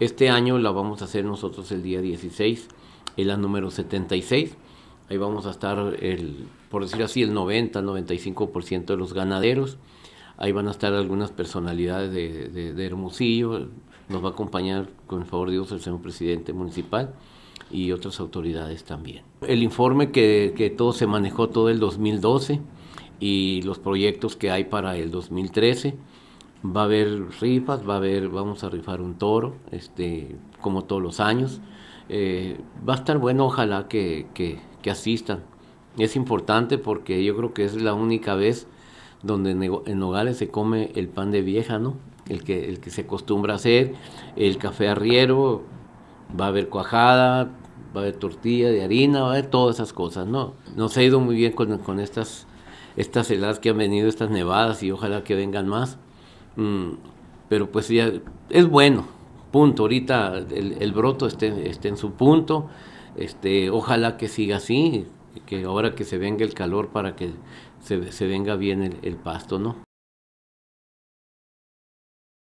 Este año la vamos a hacer nosotros el día 16, en la número 76. Ahí vamos a estar, el, por decir así, el 90, 95% de los ganaderos. Ahí van a estar algunas personalidades de, Hermosillo. Nos va a acompañar, con el favor de Dios, el señor presidente municipal y otras autoridades también. El informe que, que todo se manejó todo el 2012 y los proyectos que hay para el 2013 va a haber rifas, va a haber, vamos a rifar un toro, este, como todos los años. Eh, va a estar bueno, ojalá que, asistan. Es importante porque yo creo que es la única vez donde en Nogales se come el pan de vieja, ¿no? El que, el que se acostumbra a hacer, el café arriero, va a haber cuajada, va a haber tortilla de harina, va a haber todas esas cosas, ¿no? Nos ha ido muy bien con, con estas, estas heladas que han venido, estas nevadas y ojalá que vengan más. Mm, pero pues ya es bueno, punto. Ahorita el, broto esté, esté, en su punto. Este, ojalá que siga así, que ahora que se venga el calor para que se, se venga bien el pasto, ¿no?